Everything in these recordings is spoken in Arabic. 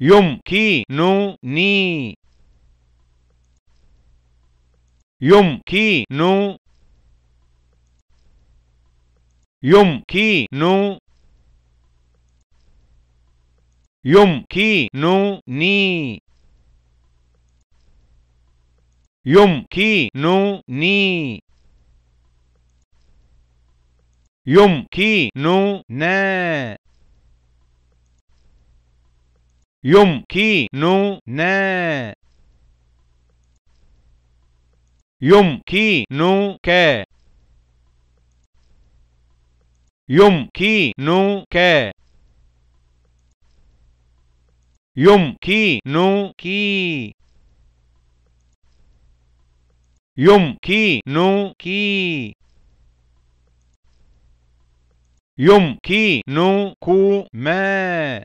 يمكنني يمكن يمكن يمكنني يمكنني يمكننا يمكننا يمكنك يمكنك يمكنك يمكنك يمكنكما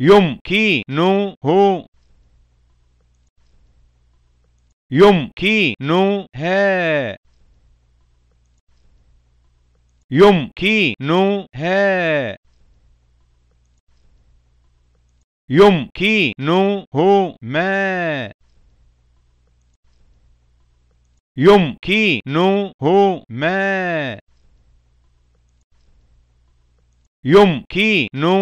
يمكنه يمكنها يمكنها يمكنهما يمكنهما يمكنهما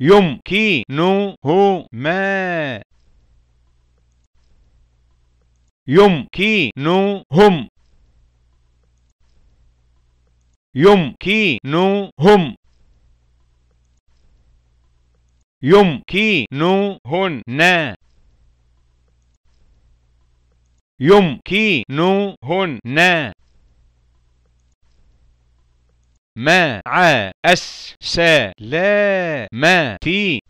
يمكنهما يمكنهم يمكنهم يمكنهن يمكنهن ما ع س سا لا ما تي